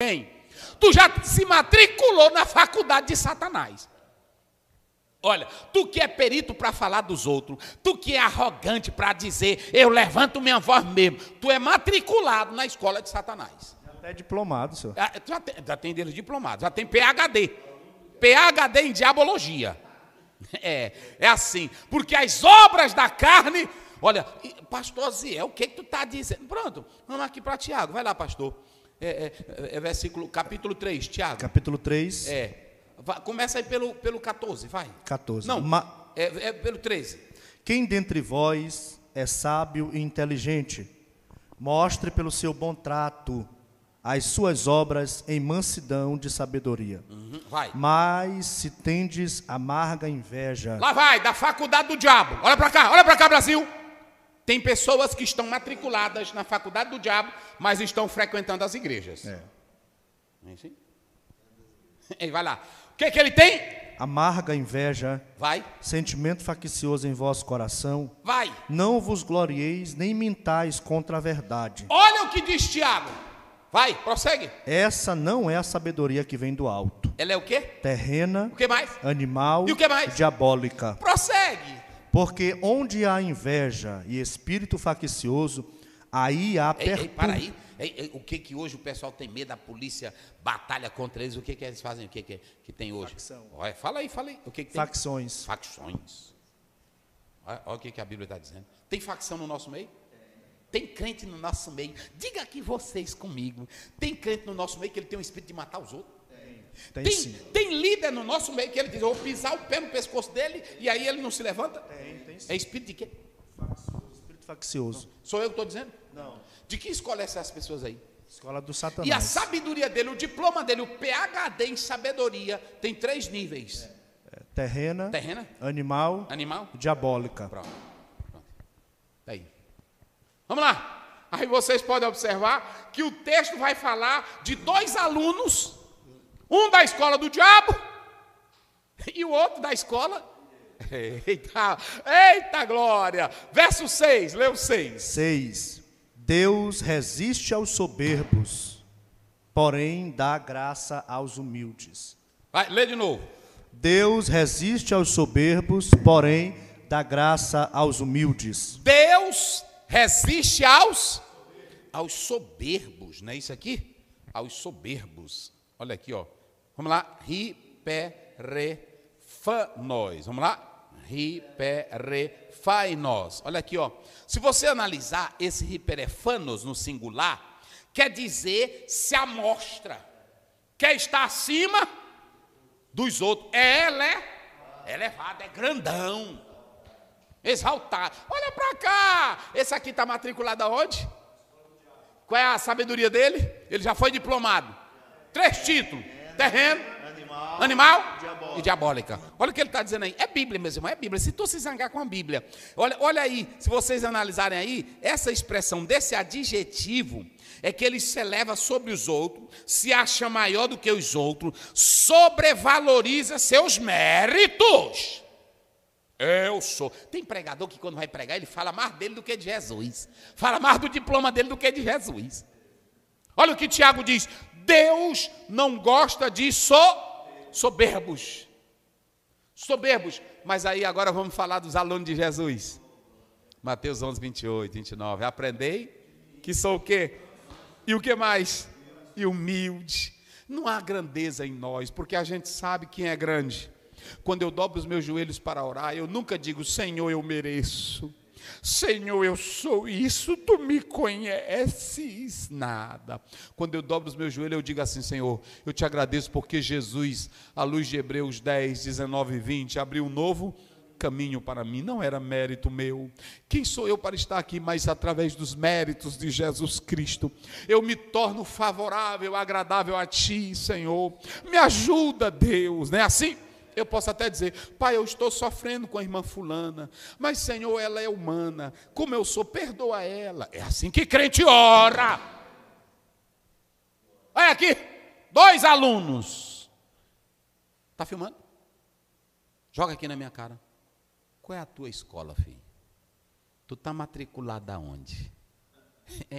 Bem, tu já se matriculou na faculdade de Satanás. Olha, tu que é perito para falar dos outros, tu que é arrogante para dizer, eu levanto minha voz mesmo, tu é matriculado na escola de Satanás. Já tá diplomado, senhor. Ah, já, já tem, dele diplomado, já tem PHD. PHD em diabologia. É, é assim, porque as obras da carne, olha, pastor Ziel, o que, que tu está dizendo? Pronto, vamos aqui para Tiago, vai lá, pastor. É é, é, é, versículo, capítulo 3, Tiago. Capítulo 3. É. Começa aí pelo, pelo 14, vai. 14. Não, Ma... é, é pelo 13. Quem dentre vós é sábio e inteligente, mostre pelo seu bom trato as suas obras em mansidão de sabedoria. Uhum, vai. Mas se tendes amarga inveja. Lá vai, da faculdade do diabo. Olha para cá, olha para cá, Brasil. Tem pessoas que estão matriculadas na faculdade do diabo, mas estão frequentando as igrejas. É. é assim? Ele vai lá. O que, é que ele tem? Amarga inveja. Vai. Sentimento faccioso em vosso coração. Vai. Não vos glorieis nem mintais contra a verdade. Olha o que diz Tiago. Vai, prossegue. Essa não é a sabedoria que vem do alto. Ela é o quê? Terrena. O que mais? Animal. E o que mais? Diabólica. Prossegue. Porque onde há inveja e espírito faccioso, aí há ei, ei, para aí. Ei, o que que hoje o pessoal tem medo, a polícia batalha contra eles, o que que eles fazem? O que que, que tem hoje? Facção. Olha, fala aí, fala aí. O que que tem? Facções. Facções. Olha, olha o que que a Bíblia está dizendo. Tem facção no nosso meio? Tem crente no nosso meio. Diga aqui vocês comigo. Tem crente no nosso meio que ele tem um espírito de matar os outros. Tem, tem, sim. tem líder no nosso meio que ele diz: eu vou pisar o pé no pescoço dele e aí ele não se levanta? Tem, tem sim. É espírito de quê? Faccioso, espírito faccioso. Não. Sou eu que estou dizendo? Não. De que escola é essas pessoas aí? Escola do Satanás. E a sabedoria dele, o diploma dele, o PhD em sabedoria, tem três níveis: é. É, terrena, terrena, animal, animal, diabólica. Pronto. Pronto. Tá aí. Vamos lá. Aí vocês podem observar que o texto vai falar de dois alunos um da escola do diabo e o outro da escola. Eita, eita glória! Verso 6, leu 6. 6. Deus resiste aos soberbos, porém dá graça aos humildes. Vai, lê de novo. Deus resiste aos soberbos, porém dá graça aos humildes. Deus resiste aos aos soberbos, não é isso aqui? Aos soberbos. Olha aqui, ó. Vamos lá, hiperrefanóis. Vamos lá, hiperrefainós. Olha aqui, ó. Se você analisar esse hiperefanos no singular, quer dizer se amostra. Quer estar acima dos outros. ele, é Elevado, é grandão. Exaltado. Olha para cá. Esse aqui está matriculado aonde? Qual é a sabedoria dele? Ele já foi diplomado. Três títulos terreno, animal, animal diabólica. e diabólica. Olha o que ele está dizendo aí. É Bíblia, meus irmãos, é Bíblia. Se tu se zangar com a Bíblia, olha, olha aí, se vocês analisarem aí, essa expressão desse adjetivo é que ele se eleva sobre os outros, se acha maior do que os outros, sobrevaloriza seus méritos. Eu sou. Tem pregador que quando vai pregar, ele fala mais dele do que de Jesus. Fala mais do diploma dele do que de Jesus. Olha o que Tiago diz: Deus não gosta de so, soberbos. Soberbos. Mas aí agora vamos falar dos alunos de Jesus. Mateus 11, 28, 29. Aprendei que sou o quê? E o que mais? E humilde. Não há grandeza em nós, porque a gente sabe quem é grande. Quando eu dobro os meus joelhos para orar, eu nunca digo, Senhor, eu mereço. Senhor, eu sou isso, tu me conheces nada. Quando eu dobro os meus joelhos, eu digo assim: Senhor, eu te agradeço porque Jesus, à luz de Hebreus 10, 19 e 20, abriu um novo caminho para mim, não era mérito meu. Quem sou eu para estar aqui? Mas através dos méritos de Jesus Cristo, eu me torno favorável, agradável a Ti, Senhor. Me ajuda, Deus, não é assim? Eu posso até dizer, pai, eu estou sofrendo com a irmã fulana, mas Senhor, ela é humana, como eu sou, perdoa ela. É assim que crente ora. Olha aqui, dois alunos. Está filmando? Joga aqui na minha cara. Qual é a tua escola, filho? Tu está matriculado aonde? É